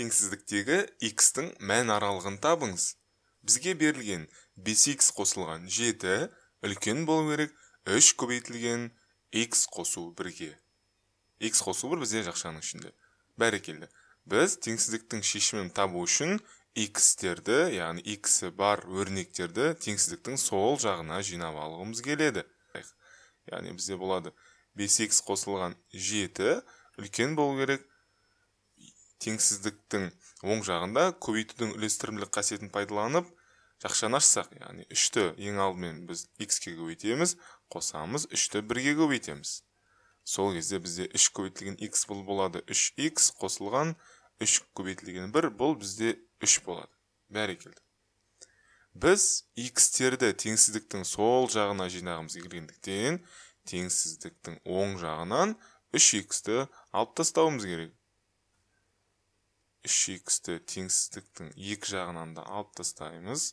теңсіздіктегі x-тің мән аралығын табыңыз бізге берілген 5x қосылған 7 үлкен болу керек 3 көбейтілген x қосу 1-ге x қосу 1 бізде жақшаның ішінде келді. біз теңсіздіктің шешімін табу үшін x-терді яғни x і бар өрнектерді теңсіздіктің сол жағына жинап алғымыз келеді яғни бізде болады 5x қосылған 7 үлкен болу керек теңсіздіктің оң жағында көбейтудің үлестірімділік қасиетін пайдаланып жақшаны ашсақ яғни үшті ең алдымен біз х-ке көбейтеміз қосамыз үшті бірге көбейтеміз сол кезде бізде үш көбейтілген x бұл болады 3x қосылған үш көбейтілген бір бұл бізде үш болады бәрекелді біз x-терді теңсіздіктің сол жағына жинағымыз келгендіктен теңсіздіктің оң жағынан 3x-ті алып тастауымыз керек 3х-ті теңсіздіктің екі жағынан да алып тастаймыз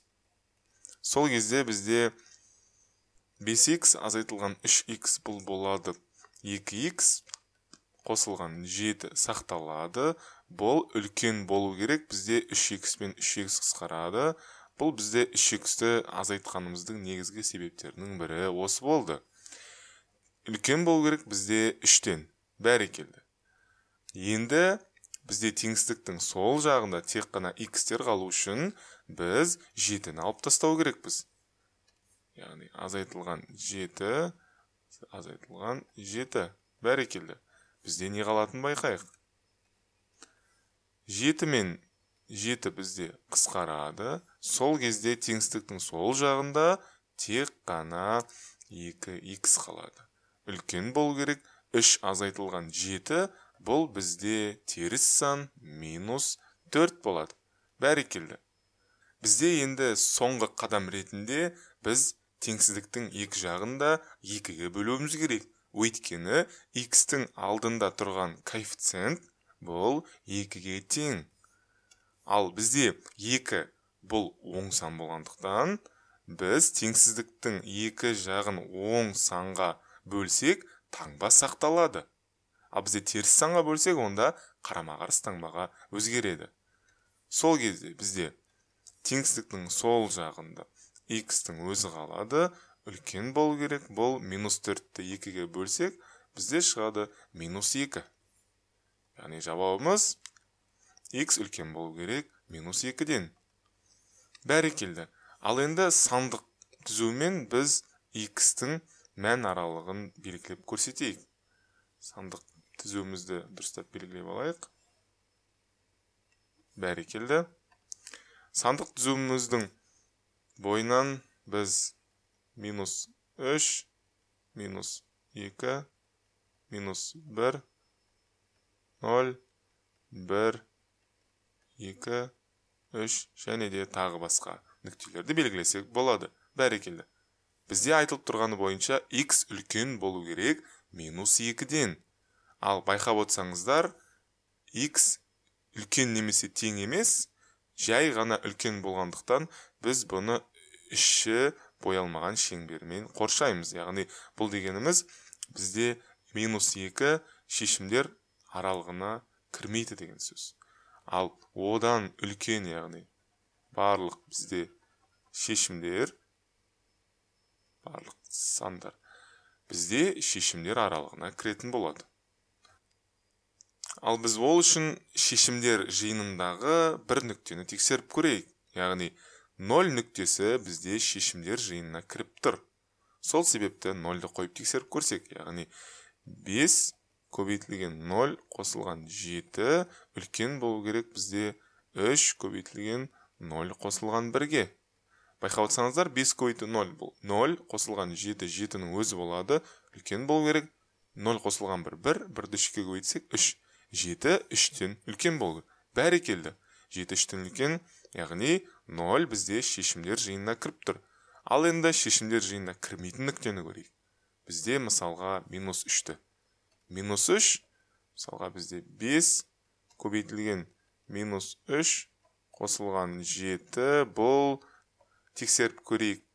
сол кезде бізде 5 x азайтылған 3 x бұл болады 2 x қосылған 7 сақталады бұл үлкен болу керек бізде 3 x пен 3 x қысқарады бұл бізде 3 x ті азайтқанымыздың негізгі себептерінің бірі осы болды үлкен болу керек бізде 3-тен бәрекелді енді бізде теңістіктің сол жағында тек қана икстер қалу үшін біз жетіні алып тастау керекпіз яғни азайтылған жеті азайтылған жеті бәрекелді бізде не қалатынын байқайық жеті мен жеті бізде қысқарады сол кезде теңістіктің сол жағында тек қана екі икс қалады үлкен болу керек үш азайтылған жеті бұл бізде теріс сан минус 4 болады бәрекелді бізде енді соңғы қадам ретінде біз теңсіздіктің екі жағын да екіге бөлуіміз керек өйткені x-тің алдында тұрған коэффициент бұл екіге тең ал бізде екі бұл оң сан болғандықтан біз теңсіздіктің екі жағын оң санға бөлсек таңба сақталады бізде теріс санға бөлсек онда қарама қарсы таңбаға өзгереді сол кезде бізде теңсіздіктің сол жағында x-тің өзі қалады үлкен болу керек бұл минус төртті екіге бөлсек бізде шығады минус екі яғни жауабымыз x үлкен болу керек минус екіден бәрекелді ал енді сандық түзумен біз x-тің мән аралығын белгілеп көрсетейік сандық тізуімізді дұрыстап белгілеп алайық бәрекелді сандық тізуіміздің бойынан біз минус 3 минус 2 минус 1 0 1 2 3 және де тағы басқа нүктелерді белгілесек болады бәрекелді бізде айтылып тұрғаны бойынша x үлкен болу керек минус 2-ден ал байқап отырсаңыздар x үлкен немесе тең емес жай ғана үлкен болғандықтан біз бұны іші боялмаған шеңбермен қоршаймыз яғни бұл дегеніміз бізде минус екі шешімдер аралығына кірмейді деген сөз ал одан үлкен яғни барлық бізде шешімдер барлық сандар бізде шешімдер аралығына кіретін болады ал біз ол үшін шешімдер жиынындағы бір нүктені тексеріп көрейік яғни 0 нүктесі бізде шешімдер жиынына кіріп тұр сол себепті 0-ді қойып тексеріп көрсек яғни 5 көбейтілген 0 қосылған 7 үлкен болу керек бізде 3 көбейтілген 0 қосылған 1-ге байқап отырсаңыздар 5 көбейту 0 бұл 0 қосылған 7 7-нің өзі болады үлкен болу керек 0 қосылған 1 1 бірді 3-ке 3 жеті үштен үлкен болды бәрекелді жеті үштен үлкен яғни ноль бізде шешімдер жиынына кіріп тұр ал енді шешімдер жиынына кірмейтін нүктені көрейік бізде мысалға минус үшті минус үш мысалға бізде бес көбейтілген минус үш қосылған жеті. бұл тексеріп көрейік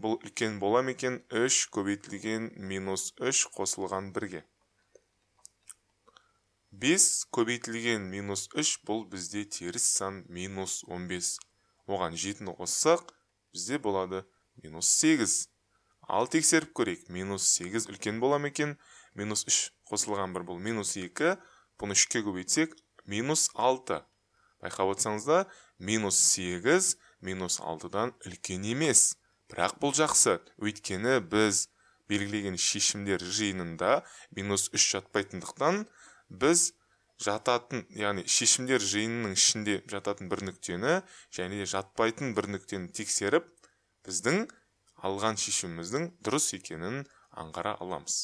бұл үлкен бола ма екен үш көбейтілген минус үш қосылған бірге 5 көбейтілген минус 3 бұл бізде теріс сан минус 15. Оған 7-ні қоссақ, бізде болады минус 8. Ал тексеріп көрек, Минус 8 үлкен болам екен? Минус 3 қосылған бір бұл минус 2. Бұны 3-ке көбейтсек, минус 6. Байқа бұтсаңызда, минус 8 минус 6-дан үлкен емес. Бірақ бұл жақсы. Өйткені біз белгілеген шешімдер жиынында минус 3 жатпайтындықтан біз жататын яғни шешімдер жиынының ішінде жататын бір нүктені және де жатпайтын бір нүктені тексеріп біздің алған шешіміміздің дұрыс екенін аңғара аламыз